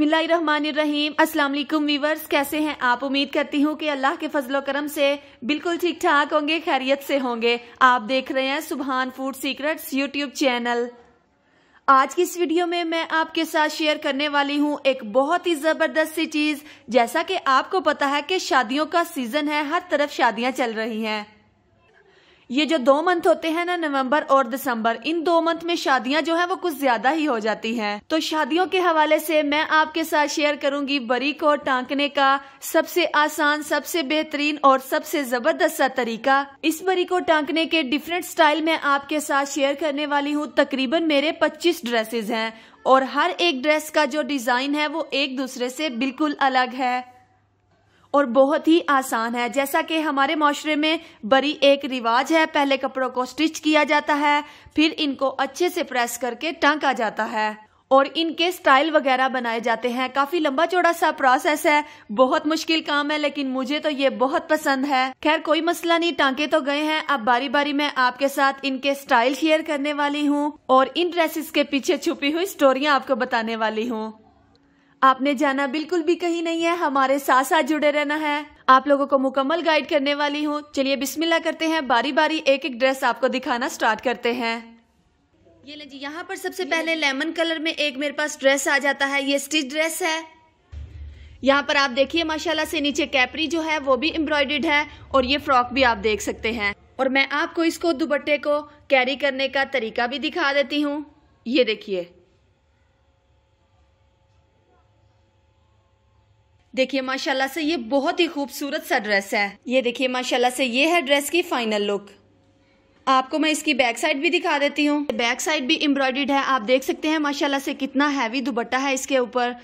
अस्सलाम वालेकुम वीवर्स कैसे हैं आप उम्मीद करती हूँ कि अल्लाह के फजलो करम से बिल्कुल ठीक ठाक होंगे खैरियत से होंगे आप देख रहे हैं सुबहान फूड सीक्रेट्स यूट्यूब चैनल आज की इस वीडियो में मैं आपके साथ शेयर करने वाली हूँ एक बहुत ही जबरदस्त सी चीज जैसा कि आपको पता है कि शादियों का सीजन है हर तरफ शादियां चल रही हैं ये जो दो मंथ होते हैं ना नवंबर और दिसंबर इन दो मंथ में शादियां जो है वो कुछ ज्यादा ही हो जाती हैं तो शादियों के हवाले से मैं आपके साथ शेयर करूंगी बरी को टांकने का सबसे आसान सबसे बेहतरीन और सबसे जबरदस्त सा तरीका इस बरी को टांकने के डिफरेंट स्टाइल में आपके साथ शेयर करने वाली हूँ तकरीबन मेरे पच्चीस ड्रेसेज है और हर एक ड्रेस का जो डिजाइन है वो एक दूसरे से बिल्कुल अलग है और बहुत ही आसान है जैसा कि हमारे माशरे में बड़ी एक रिवाज है पहले कपड़ों को स्टिच किया जाता है फिर इनको अच्छे से प्रेस करके टांका जाता है और इनके स्टाइल वगैरह बनाए जाते हैं काफी लंबा चौड़ा सा प्रोसेस है बहुत मुश्किल काम है लेकिन मुझे तो ये बहुत पसंद है खैर कोई मसला नहीं टांके तो गए हैं अब बारी बारी मैं आपके साथ इनके स्टाइल शेयर करने वाली हूँ और इन ड्रेसेस के पीछे छुपी हुई स्टोरिया आपको बताने वाली हूँ आपने जाना बिल्कुल भी कहीं नहीं है हमारे साथ साथ जुड़े रहना है आप लोगों को मुकम्मल गाइड करने वाली हूँ चलिए बिस्मिल्लाह करते हैं बारी बारी एक एक ड्रेस आपको दिखाना स्टार्ट करते हैं ये लें जी यहाँ पर सबसे पहले लेमन कलर में एक मेरे पास ड्रेस आ जाता है ये स्टिच ड्रेस है यहाँ पर आप देखिए माशाल्लाह से नीचे कैपरी जो है वो भी एम्ब्रॉयडेड है और ये फ्रॉक भी आप देख सकते हैं और मैं आपको इसको दुपट्टे को कैरी करने का तरीका भी दिखा देती हूँ ये देखिए देखिए माशाल्लाह से ये बहुत ही खूबसूरत सा ड्रेस है ये देखिए माशाल्लाह से ये है ड्रेस की फाइनल लुक आपको मैं इसकी बैक साइड भी दिखा देती हूँ बैक साइड भी एम्ब्रॉयड है आप देख सकते हैं माशाल्लाह से कितना हैवी दुपट्टा है इसके ऊपर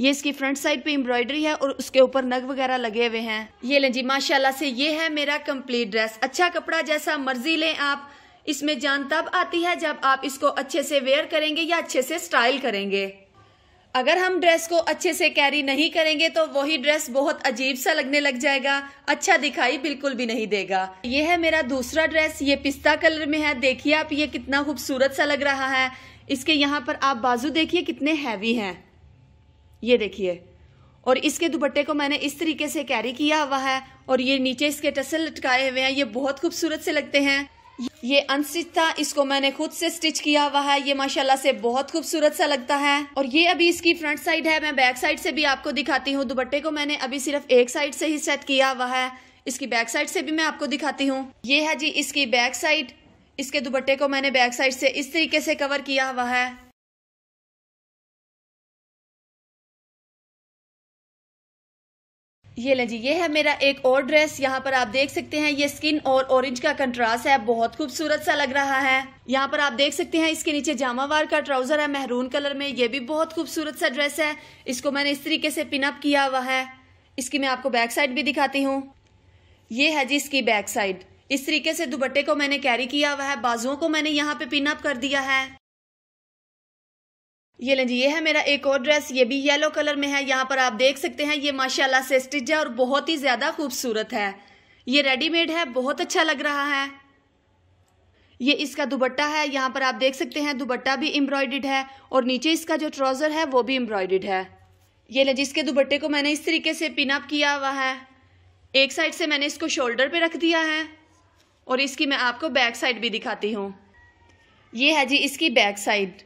ये इसकी फ्रंट साइड पे एम्ब्रॉयडरी है और उसके ऊपर नग वगैरह लगे हुए हैं ये लें जी माशाल्लाह से ये है मेरा कम्प्लीट ड्रेस अच्छा कपड़ा जैसा मर्जी लें आप इसमें जान तब आती है जब आप इसको अच्छे से वेयर करेंगे या अच्छे से स्टाइल करेंगे अगर हम ड्रेस को अच्छे से कैरी नहीं करेंगे तो वही ड्रेस बहुत अजीब सा लगने लग जाएगा अच्छा दिखाई बिल्कुल भी नहीं देगा ये है मेरा दूसरा ड्रेस ये पिस्ता कलर में है देखिए आप ये कितना खूबसूरत सा लग रहा है इसके यहाँ पर आप बाजू देखिए कितने हैवी हैं ये देखिए और इसके दुपट्टे को मैंने इस तरीके से कैरी किया हुआ है और ये नीचे इसके टसल लटकाए हुए हैं ये बहुत खूबसूरत से लगते हैं ये अनस्टिच था इसको मैंने खुद से स्टिच किया हुआ है ये माशाल्लाह से बहुत खूबसूरत सा लगता है और ये अभी इसकी फ्रंट साइड है मैं बैक साइड से भी आपको दिखाती हूँ दुपट्टे को मैंने अभी सिर्फ एक साइड से ही सेट किया हुआ है इसकी बैक साइड से भी मैं आपको दिखाती हूँ ये है जी इसकी बैक साइड इसके दुपट्टे को मैंने बैक साइड से इस तरीके से कवर किया हुआ है ये लें जी ये है मेरा एक और ड्रेस यहाँ पर आप देख सकते हैं ये स्किन और ऑरेंज का कंट्रास्ट है बहुत खूबसूरत सा लग रहा है यहाँ पर आप देख सकते हैं इसके नीचे जामावार का ट्राउजर है मेहरून कलर में ये भी बहुत खूबसूरत सा ड्रेस है इसको मैंने इस तरीके से पिनअप किया हुआ है इसकी मैं आपको बैक साइड भी दिखाती हूँ ये है जी इसकी बैक साइड इस तरीके से दुपट्टे को मैंने कैरी किया हुआ है बाजुओं को मैंने यहाँ पे पिनअप कर दिया है ये लें जी ये है मेरा एक और ड्रेस ये भी येलो कलर में है यहाँ पर आप देख सकते हैं ये माशाल्लाह से स्टिच है और बहुत ही ज़्यादा खूबसूरत है ये रेडीमेड है बहुत अच्छा लग रहा है ये इसका दुबट्टा है यहाँ पर आप देख सकते हैं दुबट्टा भी एम्ब्रॉयड है और नीचे इसका जो ट्राउज़र है वो भी एम्ब्रॉयडेड है ये लें जिसके दुबट्टे को मैंने इस तरीके से पिनअप किया हुआ है एक साइड से मैंने इसको शोल्डर पे रख दिया है और इसकी मैं आपको बैक साइड भी दिखाती हूँ ये है जी इसकी बैक साइड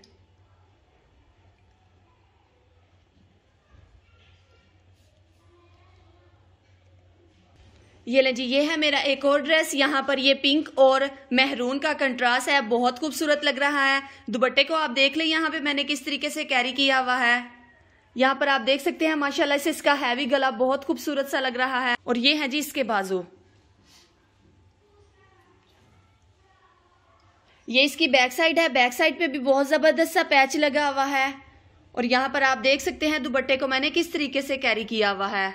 ये लें जी ये है मेरा एक और ड्रेस यहाँ पर ये पिंक और महरून का कंट्रास्ट है बहुत खूबसूरत लग रहा है दुपट्टे को आप देख लें यहाँ पे मैंने किस तरीके से कैरी किया हुआ है यहाँ पर आप देख सकते हैं माशाल्लाह से इसका हैवी गला बहुत खूबसूरत सा लग रहा है और ये है जी इसके बाजू ये इसकी बैक साइड है बैक साइड पे भी बहुत ज़बरदस्त सा पैच लगा हुआ है और यहाँ पर आप देख सकते हैं दुपट्टे को मैंने किस तरीके से कैरी किया हुआ है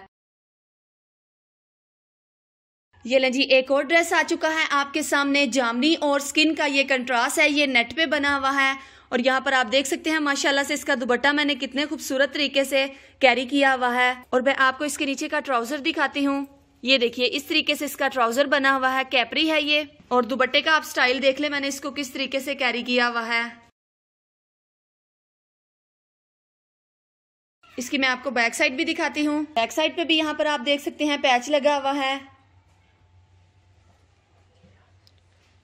ये लें जी एक और ड्रेस आ चुका है आपके सामने जामनी और स्किन का ये कंट्रास्ट है ये नेट पे बना हुआ है और यहाँ पर आप देख सकते हैं माशाल्लाह से इसका दुबट्टा मैंने कितने खूबसूरत तरीके से कैरी किया हुआ है और मैं आपको इसके नीचे का ट्राउजर दिखाती हूँ ये देखिए इस तरीके से इसका ट्राउजर बना हुआ है कैपरी है ये और दुबट्टे का आप स्टाइल देख ले मैंने इसको किस तरीके से कैरी किया हुआ है इसकी मैं आपको बैक साइड भी दिखाती हूँ बैक साइड पे भी यहाँ पर आप देख सकते हैं पैच लगा हुआ है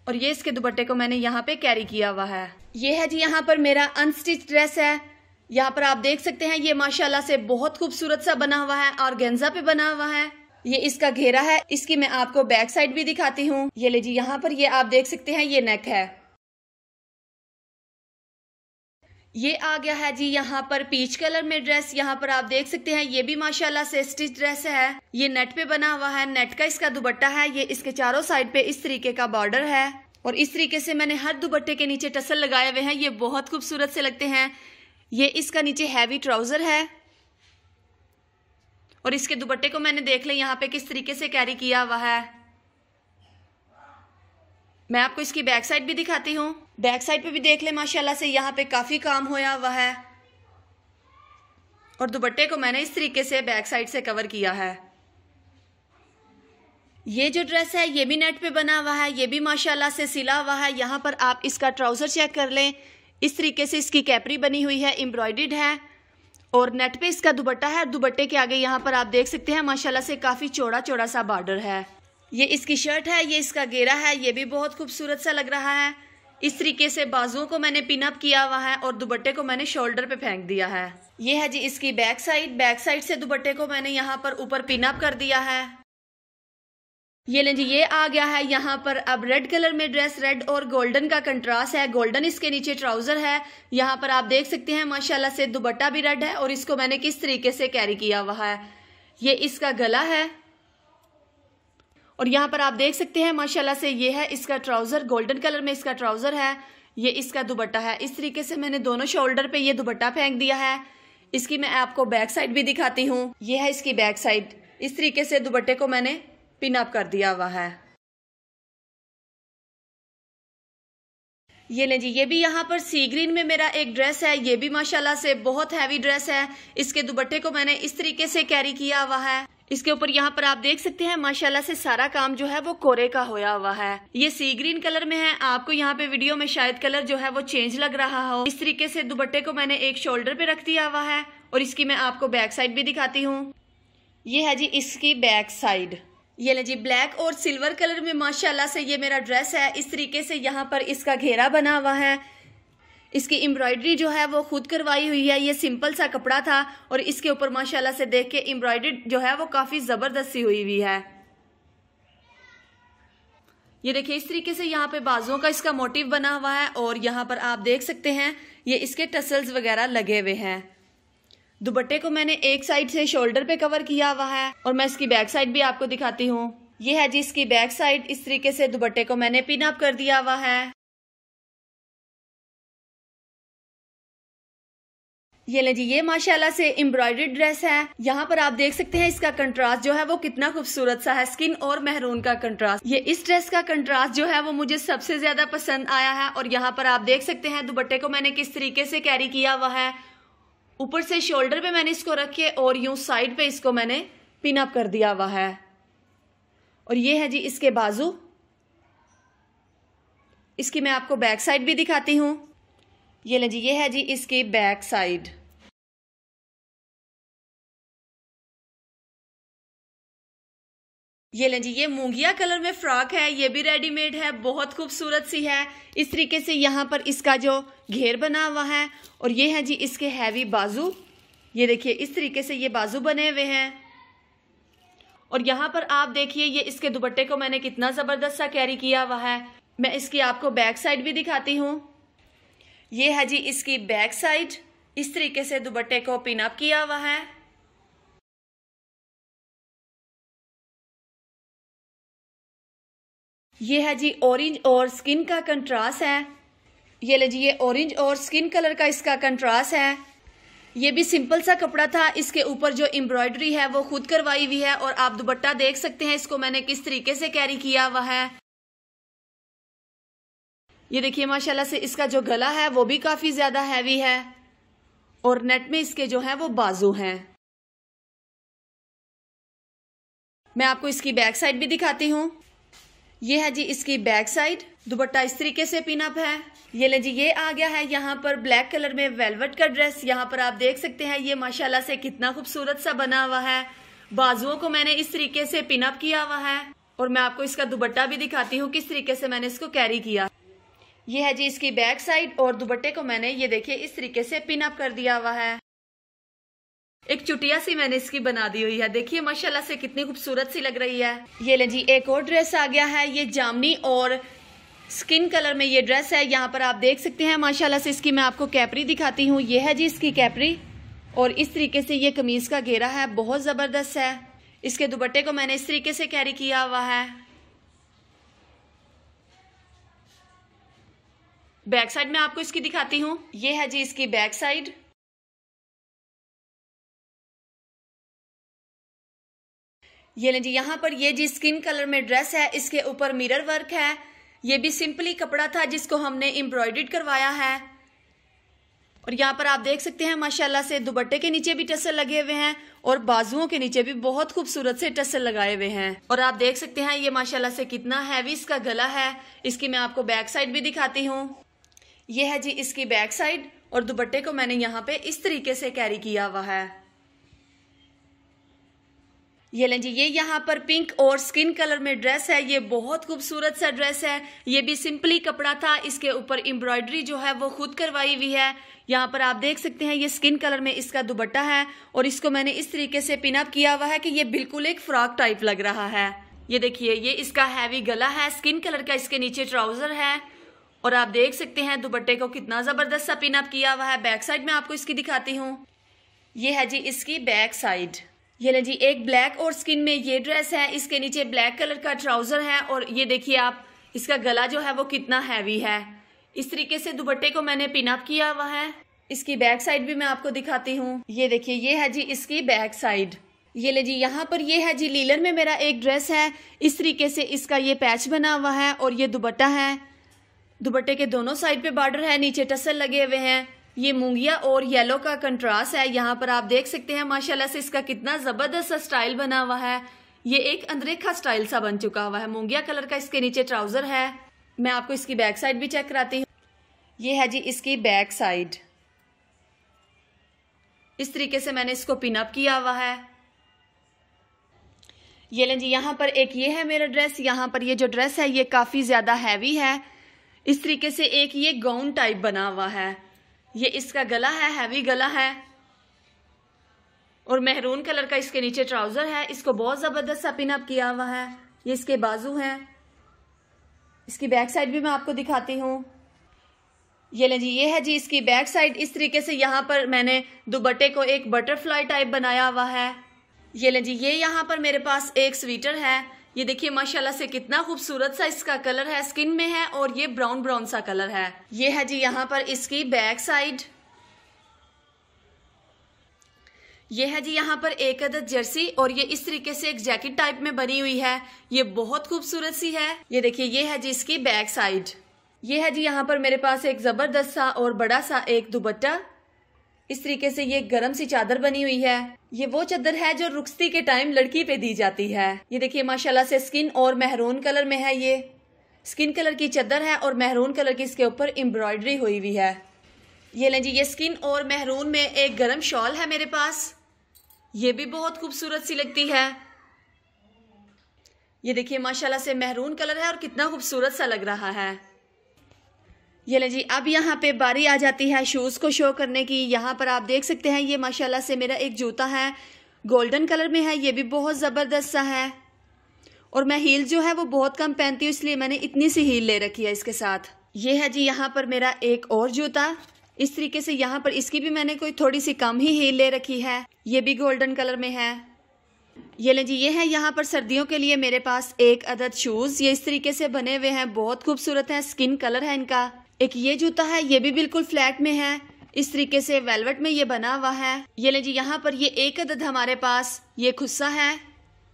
और ये इसके दुपट्टे को मैंने यहाँ पे कैरी किया हुआ है ये है जी यहाँ पर मेरा अनस्टिच ड्रेस है यहाँ पर आप देख सकते हैं ये माशाल्लाह से बहुत खूबसूरत सा बना हुआ है और गेंजा पे बना हुआ है ये इसका घेरा है इसकी मैं आपको बैक साइड भी दिखाती हूँ ये ले जी यहाँ पर ये आप देख सकते हैं ये नेक है ये आ गया है जी यहाँ पर पीच कलर में ड्रेस यहाँ पर आप देख सकते हैं ये भी माशाल्लाह से स्टिच ड्रेस है ये नेट पे बना हुआ है नेट का इसका दुबट्टा है ये इसके चारों साइड पे इस तरीके का बॉर्डर है और इस तरीके से मैंने हर दुपट्टे के नीचे टसल लगाए हुए हैं ये बहुत खूबसूरत से लगते हैं ये इसका नीचे हैवी ट्राउजर है और इसके दुबट्टे को मैंने देख लिया यहाँ पे किस तरीके से कैरी किया हुआ है मैं आपको इसकी बैक साइड भी दिखाती हूँ बैक साइड पे भी देख ले माशाल्लाह से यहाँ पे काफ़ी काम होया हुआ है और दुपट्टे को मैंने इस तरीके से बैक साइड से कवर किया है ये जो ड्रेस है ये भी नेट पे बना हुआ है ये भी माशाल्लाह से सिला हुआ है यहाँ पर आप इसका ट्राउज़र चेक कर लें इस तरीके से इसकी कैपरी बनी हुई है एम्ब्रॉयड है और नेट पे इसका दुपट्टा है दुपट्टे के आगे यहाँ पर आप देख सकते हैं माशाल्लाह से काफ़ी चौड़ा चौड़ा सा बॉर्डर है ये इसकी शर्ट है ये इसका गेरा है ये भी बहुत खूबसूरत सा लग रहा है इस तरीके से बाजुओं को मैंने पिनअप किया हुआ है और दुबट्टे को मैंने शोल्डर पे फेंक दिया है ये है जी इसकी बैक साइड बैक साइड से दुबट्टे को मैंने यहाँ पर ऊपर पिनअप कर दिया है ये लें जी ये आ गया है यहाँ पर अब रेड कलर में ड्रेस रेड और गोल्डन का कंट्रास्ट है गोल्डन इसके नीचे ट्राउजर है यहाँ पर आप देख सकते हैं माशाला से दुबट्टा भी रेड है और इसको मैंने किस तरीके से कैरी किया हुआ है ये इसका गला है और यहाँ पर आप देख सकते हैं माशाल्लाह से ये है इसका ट्राउज़र गोल्डन कलर में इसका ट्राउज़र है ये इसका दुबट्टा है इस तरीके से मैंने दोनों शोल्डर पे ये दुबट्टा फेंक दिया है इसकी मैं आपको बैक साइड भी दिखाती हूँ ये है इसकी बैक साइड इस तरीके से दुबट्टे को मैंने पिन अप कर दिया हुआ है ये लें जी ये भी यहाँ पर सी ग्रीन में मेरा एक ड्रेस है ये भी माशाल्लाह से बहुत हैवी ड्रेस है इसके दुबट्टे को मैंने इस तरीके से कैरी किया हुआ है इसके ऊपर यहाँ पर आप देख सकते हैं माशाल्लाह से सारा काम जो है वो कोरे का होया हुआ है ये सी ग्रीन कलर में है आपको यहाँ पे वीडियो में शायद कलर जो है वो चेंज लग रहा हो इस तरीके से दुपट्टे को मैंने एक शोल्डर पे रख दिया हुआ है और इसकी मैं आपको बैक साइड भी दिखाती हूँ ये है जी इसकी बैक साइड ये ले जी ब्लैक और सिल्वर कलर में माशाल्लाह से ये मेरा ड्रेस है इस तरीके से यहाँ पर इसका घेरा बना हुआ है इसकी एम्ब्रॉयडरी जो है वो खुद करवाई हुई है ये सिंपल सा कपड़ा था और इसके ऊपर माशाल्लाह से देख के एम्ब्रॉयडरी जो है वो काफ़ी ज़बरदस्ती हुई हुई है ये देखिए इस तरीके से यहाँ पे बाजुओं का इसका मोटिव बना हुआ है और यहाँ पर आप देख सकते हैं ये इसके टसल्स वगैरह लगे हुए हैं दुपट्टे को मैंने एक साइड से शोल्डर पे कवर किया हुआ है और मैं इसकी बैक साइड भी आपको दिखाती हूँ ये है जी इसकी बैक साइड इस तरीके से दुपट्टे को मैंने पिन अप कर दिया हुआ है ये लें जी ये माशाल्लाह से एम्ब्रॉयडरी ड्रेस है यहाँ पर आप देख सकते हैं इसका कंट्रास्ट जो है वो कितना खूबसूरत सा है स्किन और मेहरून का कंट्रास्ट ये इस ड्रेस का कंट्रास्ट जो है वो मुझे सबसे ज्यादा पसंद आया है और यहाँ पर आप देख सकते हैं दुपट्टे को मैंने किस तरीके से कैरी किया हुआ है ऊपर से शोल्डर पे मैंने इसको रखे और यूं साइड पे इसको मैंने पिनअप कर दिया हुआ है और ये है जी इसके बाजू इसकी मैं आपको बैक साइड भी दिखाती हूँ ये लें जी ये है जी इसकी बैक साइड ये लें जी ये मूंगिया कलर में फ्रॉक है ये भी रेडीमेड है बहुत खूबसूरत सी है इस तरीके से यहाँ पर इसका जो घेर बना हुआ है और ये है जी इसके हैवी बाजू ये देखिए इस तरीके से ये बाजू बने हुए हैं और यहाँ पर आप देखिए ये इसके दुपट्टे को मैंने कितना ज़बरदस्त सा कैरी किया हुआ है मैं इसकी आपको बैक साइड भी दिखाती हूँ ये है जी इसकी बैक साइड इस तरीके से दुपट्टे को पिनअप किया हुआ है ये है जी ऑरेंज और स्किन का कंट्रास्ट है ये ले जी ये ऑरेंज और स्किन कलर का इसका कंट्रास्ट है ये भी सिंपल सा कपड़ा था इसके ऊपर जो एम्ब्रॉयडरी है वो खुद करवाई हुई है और आप दुपट्टा देख सकते हैं इसको मैंने किस तरीके से कैरी किया हुआ है ये देखिए माशाल्लाह से इसका जो गला है वो भी काफी ज्यादा हैवी है और नेट में इसके जो है वो बाजू हैं मैं आपको इसकी बैक साइड भी दिखाती हूँ ये है जी इसकी बैक साइड दुपट्टा इस तरीके से पिनअप है ये ले जी ये आ गया है यहाँ पर ब्लैक कलर में वेलवेट का ड्रेस यहाँ पर आप देख सकते हैं ये माशाल्लाह से कितना खूबसूरत सा बना हुआ है बाजुओं को मैंने इस तरीके से पिनअप किया हुआ है और मैं आपको इसका दुबट्टा भी दिखाती हूँ किस तरीके से मैंने इसको कैरी किया ये है जी इसकी बैक साइड और दुबट्टे को मैंने ये देखिए इस तरीके से पिनअप कर दिया हुआ है एक चुटिया सी मैंने इसकी बना दी हुई है देखिए माशाल्लाह से कितनी खूबसूरत सी लग रही है ये ले जी एक और ड्रेस आ गया है ये जामनी और स्किन कलर में ये ड्रेस है यहाँ पर आप देख सकते हैं माशाल्लाह से इसकी मैं आपको कैपरी दिखाती हूँ ये है जी इसकी कैपरी और इस तरीके से ये कमीज का घेरा है बहुत ज़बरदस्त है इसके दुपट्टे को मैंने इस तरीके से कैरी किया हुआ है बैक साइड में आपको इसकी दिखाती हूँ ये है जी इसकी बैक साइड ये लें जी यहाँ पर ये जी स्किन कलर में ड्रेस है इसके ऊपर मिरर वर्क है ये भी सिंपली कपड़ा था जिसको हमने एम्ब्रॉयड करवाया है और यहाँ पर आप देख सकते हैं माशाल्लाह से दुपट्टे के नीचे भी टसल लगे हुए हैं और बाजुओं के नीचे भी बहुत खूबसूरत से टसल लगाए हुए हैं और आप देख सकते हैं ये माशाल्लाह से कितना हैवी इसका गला है इसकी मैं आपको बैक साइड भी दिखाती हूँ ये है जी इसकी बैक साइड और दुपट्टे को मैंने यहाँ पे इस तरीके से कैरी किया हुआ है ये लें जी ये यहाँ पर पिंक और स्किन कलर में ड्रेस है ये बहुत खूबसूरत सा ड्रेस है ये भी सिंपली कपड़ा था इसके ऊपर एम्ब्रॉयडरी जो है वो खुद करवाई हुई है यहाँ पर आप देख सकते हैं ये स्किन कलर में इसका दुबट्टा है और इसको मैंने इस तरीके से पिनअप किया हुआ है कि ये बिल्कुल एक फ्रॉक टाइप लग रहा है ये देखिए ये इसका हैवी गला है स्किन कलर का इसके नीचे ट्राउजर है और आप देख सकते हैं दुबट्टे को कितना जबरदस्त सा पिनअप किया हुआ है बैक साइड में आपको इसकी दिखाती हूँ ये है जी इसकी बैक साइड ये ना जी एक ब्लैक और स्किन में ये ड्रेस है इसके नीचे ब्लैक कलर का ट्राउजर है और ये देखिए आप इसका गला जो है वो कितना हैवी है इस तरीके से दुपट्टे को मैंने पिनअप किया हुआ है इसकी बैक साइड भी मैं आपको दिखाती हूँ ये देखिए ये है जी इसकी बैक साइड ये ले जी यहाँ पर ये है जी लीलर में मेरा एक ड्रेस है इस तरीके से इसका ये पैच बना हुआ है और ये दुबट्टा है दुबट्टे के दोनों साइड पे बॉर्डर है नीचे टसल लगे हुए हैं ये मूंगिया और येलो का कंट्रास्ट है यहाँ पर आप देख सकते हैं माशाल्लाह से इसका कितना ज़बरदस्त स्टाइल बना हुआ है ये एक अंदरेखा स्टाइल सा बन चुका हुआ है मूंगिया कलर का इसके नीचे ट्राउज़र है मैं आपको इसकी बैक साइड भी चेक कराती हूँ ये है जी इसकी बैक साइड इस तरीके से मैंने इसको पिनअप किया हुआ है ये लें जी यहाँ पर एक ये है मेरा ड्रेस यहाँ पर ये जो ड्रेस है ये काफ़ी ज़्यादा हैवी है इस तरीके से एक ये गाउन टाइप बना हुआ है ये इसका गला है हैवी गला है और मेहरून कलर का इसके नीचे ट्राउजर है इसको बहुत जबरदस्त सा पिनअप किया हुआ है ये इसके बाजू हैं इसकी बैक साइड भी मैं आपको दिखाती हूँ ये ले जी ये है जी इसकी बैक साइड इस तरीके से यहाँ पर मैंने दुबट्टे को एक बटरफ्लाई टाइप बनाया हुआ है ये ले जी ये यहाँ पर मेरे पास एक स्वेटर है ये देखिए माशाल्लाह से कितना खूबसूरत सा इसका कलर है स्किन में है और ये ब्राउन ब्राउन सा कलर है ये है जी यहाँ पर इसकी बैक साइड ये है जी यहाँ पर एक अदद जर्सी और ये इस तरीके से एक जैकेट टाइप में बनी हुई है ये बहुत खूबसूरत सी है ये देखिए ये है जी इसकी बैक साइड ये है जी यहाँ पर मेरे पास एक जबरदस्त सा और बड़ा सा एक दुबट्टा इस तरीके से ये गर्म सी चादर बनी हुई है ये वो चादर है जो रुखती के टाइम लड़की पे दी जाती है ये देखिए माशाल्लाह से स्किन और मेहरून कलर में है ये स्किन कलर की चादर है और मेहरून कलर की इसके ऊपर एम्ब्रॉयडरी हुई हुई है ये लें जी ये स्किन और मेहरून में एक गर्म शॉल है मेरे पास ये भी बहुत खूबसूरत सी लगती है ये देखिए माशाल्लाह से मेहरून कलर है और कितना खूबसूरत सा लग रहा है ये ले जी अब यहाँ पे बारी आ जाती है शूज़ को शो करने की यहाँ पर आप देख सकते हैं ये माशाल्लाह से मेरा एक जूता है गोल्डन कलर में है ये भी बहुत ज़बरदस्त सा है और मैं हील जो है वो बहुत कम पहनती हूँ इसलिए मैंने इतनी सी हील ले रखी है इसके साथ ये है जी यहाँ पर मेरा एक और जूता इस तरीके से यहाँ पर इसकी भी मैंने कोई थोड़ी सी कम ही हील ले रखी है ये भी गोल्डन कलर में है ये ले जी ये है यहाँ पर सर्दियों के लिए मेरे पास एक अदद शूज़ ये इस तरीके से बने हुए हैं बहुत खूबसूरत हैं स्किन कलर है इनका एक ये जूता है ये भी बिल्कुल फ्लैट में है इस तरीके से वेलवेट में ये बना हुआ है ये ले जी यहाँ पर ये एक अदद हमारे पास ये खुस्सा है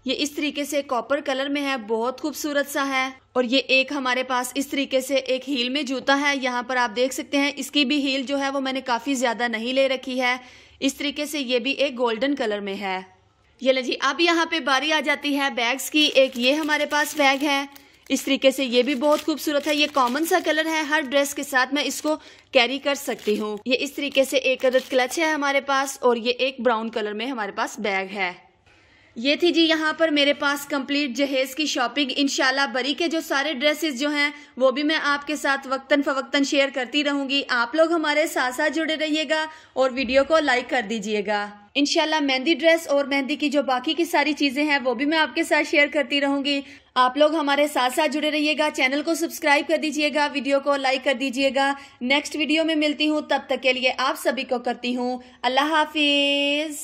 ये इस तरीके से कॉपर कलर में है बहुत खूबसूरत सा है और ये एक हमारे पास इस तरीके से एक हील में जूता है यहाँ पर आप देख सकते हैं इसकी भी हील जो है वो मैंने काफ़ी ज़्यादा नहीं ले रखी है इस तरीके से ये भी एक गोल्डन कलर में है ये ले जी अब यहाँ पे बारी आ जाती है बैग्स की एक ये हमारे पास बैग है इस तरीके से ये भी बहुत खूबसूरत है ये कॉमन सा कलर है हर ड्रेस के साथ मैं इसको कैरी कर सकती हूँ ये इस तरीके से एक अदद क्लच है हमारे पास और ये एक ब्राउन कलर में हमारे पास बैग है ये थी जी यहाँ पर मेरे पास कंप्लीट जहेज़ की शॉपिंग इनशाला बरी के जो सारे ड्रेसेस जो हैं वो भी मैं आपके साथ वक्तन फ़वक्तन शेयर करती रहूँगी आप लोग हमारे साथ साथ जुड़े रहिएगा और वीडियो को लाइक कर दीजिएगा इनशाला मेहंदी ड्रेस और मेहंदी की जो बाकी की सारी चीज़ें हैं वो भी मैं आपके साथ शेयर करती रहूँगी आप लोग हमारे साथ साथ जुड़े रहिएगा चैनल को सब्सक्राइब कर दीजिएगा वीडियो को लाइक कर दीजिएगा नेक्स्ट वीडियो में मिलती हूँ तब तक के लिए आप सभी को करती हूँ अल्लाह हाफिज़